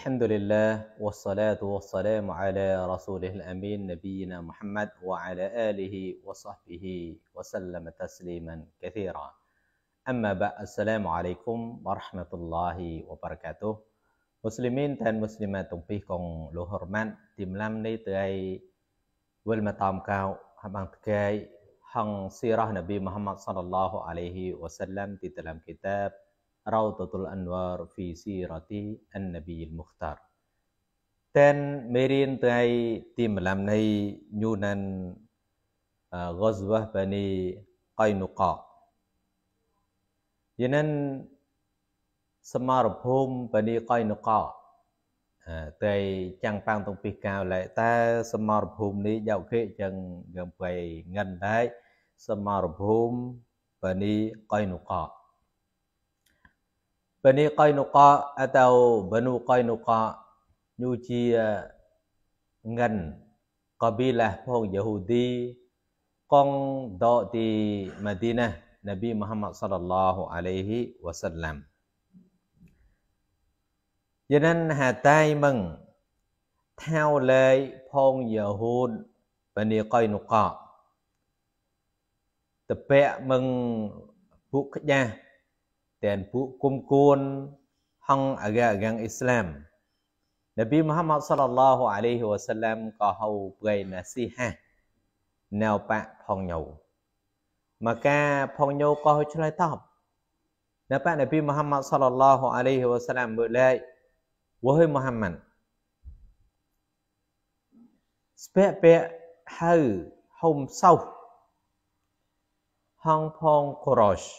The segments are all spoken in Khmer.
الحمد لله والصلاة والسلام على رسوله الأمين نبينا محمد وعلى آله وصحبه وسلم تسليما كثيرا أما بعد السلام عليكم ورحمة الله وبركاته مسلمين تان مسلمات تنبيكم لهرمان تملم نيتغي والمطام كاو همان سيرة نبي محمد صلى الله عليه وسلم تتلم كتاب Raudatul Anwar fi Sirati An-Nabi Al-Mukhtar តែនមេរៀនថ្ងៃទី5នៃ Yunan Ghazwah Bani Qainuqa យានិនសមារភូមិបនីកៃនកោតែចាំងប៉ាំងតុងពីកៅលែតើសមារភូមិនេះយកគេចឹងយើងប្រៃងិនដែរសមារភូមិបនីកៃនកោ Bani Qainuqa atau Banu Qainuqa như chia ngành qabilah phong Yahudi con độ thì Madinah Nabi Muhammad sallallahu alaihi wasallam. Cho nên Hà Tây mừng theo lệ phong Yahud Bani Qainuqa tập bẹ mừng phụ khách gia ten pu kum kun hang aga gang Islam Nabi Muhammad sallallahu alaihi wasallam có hầu gây nasiha nào bạn phong nhau mà ca phong nhau có hơi chơi tập nếu bạn Nabi Muhammad sallallahu alaihi wasallam bự lệ với Muhammad spẹ bẹ hầu hôm sau hang phong Quraysh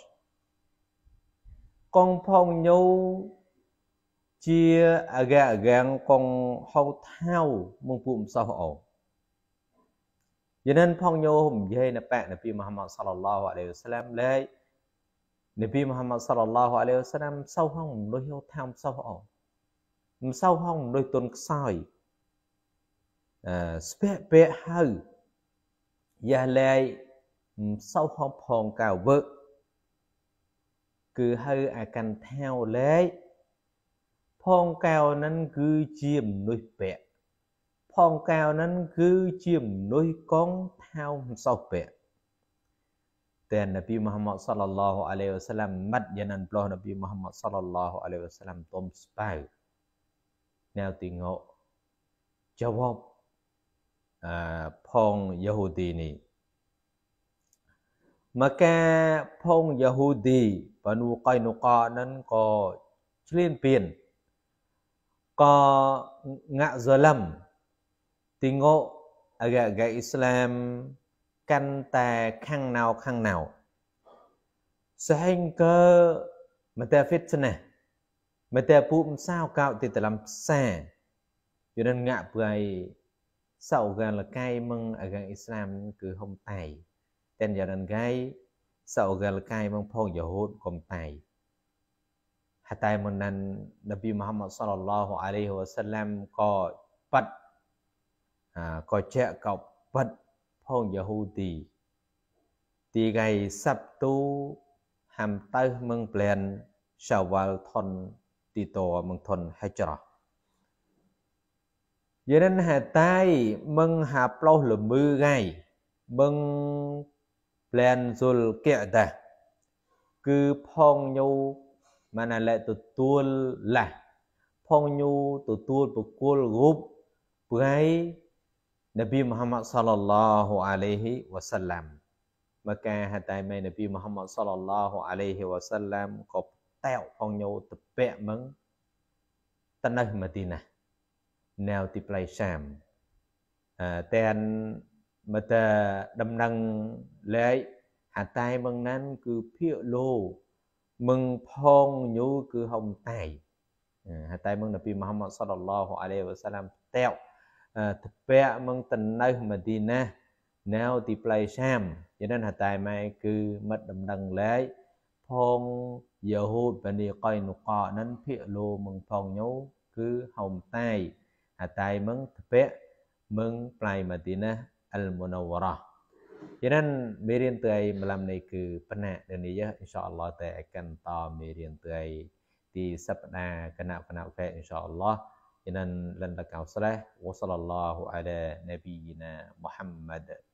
កងផងញូជាអកែកាំងកងហៅថាវមកពួកម្សោះអូយេនិនផងញូនិយាយនៅប៉នប៊ីមហាម៉ាត់សល្លឡោះអាឡៃហ៊ីវសាឡាមលេខនប៊ីមហាម៉ាត់សល្លឡោះអាឡៃហ៊ីវសាឡាមសោហងមនុស្សហៅថាវម្សោះអូម្សោហងមនុស្សទុនខ្សោយអឺស្ពែពែហៅយ៉ាឡៃម្សោហងផងកៅវើគឺហៅអាកាន់ថាវលេខផងកែវហ្នឹងគឺជាមនុស្សពាក់ផងកែវហ្នឹងគឺជាមនុស្សកងថាវមិនសោះពាក់តែនប៊ីមូហាម៉ាត់សល្លឡោះអាឡៃវ៉ាសាឡាមម៉ាត់យ៉ានានប្លោះនប៊ីមូហាម៉ាត់សល្លឡោះអាឡៃវ៉ាសាឡាមទុំស្បៅណៅទីងោចវបអឺផងយូឌីនេះ maka ផងយ៉ាហូឌីបានូកៃនូកានឹងក៏ឆ្លៀនពៀនក៏ងាក់ហ្សលឹមទីងោអរកៃអ៊ីស្លាមកាន់តែខាងណៅខាងណៅសហេងកើមតាហ្វីតណាមតាពូមសាវកោទីតឡំផ្សាយនឹងងាក់ព្រៃសៅកាលកៃមឹងអរកៃអ៊ីស្លាមគឺហុំតៃ tên giờ nên gai sau gal kai mong phong Yahud kom tai hatai mon nan Nabi Muhammad sallallahu alaihi wasallam có bắt à, có che cọc bắt phong Yahudi thì gai sắp tu hàm tới mừng plen Shawwal thon ti tổ mừng thon hijrah យានហេតៃមឹងហាប្លោះល្មើថ្ងៃមឹងលែនសុលកៈតាគឺផងញូមានតែលែទទួលលះផងញូទទួលបុគ្គលរូបព្រៃនប៊ីមហាម៉ាត់សាឡឡោះអាឡៃហ៊ីវ៉ាសាឡាំមកការហតៃមេនប៊ីមហាម៉ាត់សាឡឡោះអាឡៃហ៊ីវ៉ាសាឡាំក៏តែវផងញូតពាក់មឹងតនៅម៉ាទីណាណែវទីផ្លៃសាមតែនមើលតែដំណឹងលែកអាតែមឹងណានគឺភាកលោមឹងផងញូគឺហុំតៃហាតែមឹងនប៊ីមហាម៉ាត់សល្លឡោះអាឡៃវ៉ាសាឡាមតែកត្បាក់មឹងតនៅម៉ាឌីណាណៅទីផ្លៃសាមយ៉ាងណាហាតែម៉ែគឺមិត្តដំណឹងលែកផងយេហូតបានីកៃនុកោនឹងភាកលោមឹងផងញូគឺហុំតៃហាតែមឹងត្បាក់មឹងផ្លៃម៉ាឌីណា Al-Munawwarah. Kiran merin tuai malam ni ke penat dan ia insyaAllah ta akan ta merin tuai di sabda kena kena fa insyaAllah. jadi lantakau salih wa sallallahu ala nabiyina Muhammad.